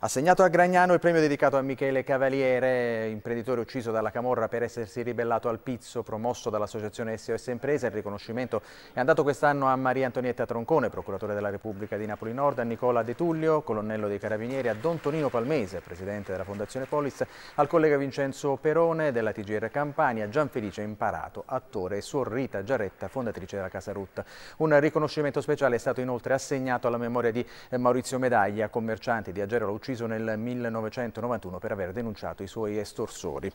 Assegnato a Gragnano il premio dedicato a Michele Cavaliere, imprenditore ucciso dalla Camorra per essersi ribellato al Pizzo, promosso dall'associazione SOS Impresa. Il riconoscimento è andato quest'anno a Maria Antonietta Troncone, procuratore della Repubblica di Napoli Nord, a Nicola De Tullio, colonnello dei Carabinieri, a Don Tonino Palmese, presidente della Fondazione Polis, al collega Vincenzo Perone della TGR Campania, a Gianfelice Imparato, attore e suor Rita Giaretta, fondatrice della Casa Rutta. Un riconoscimento speciale è stato inoltre assegnato alla memoria di Maurizio Medaglia, commerciante di Agero Lucci ucciso nel 1991 per aver denunciato i suoi estorsori.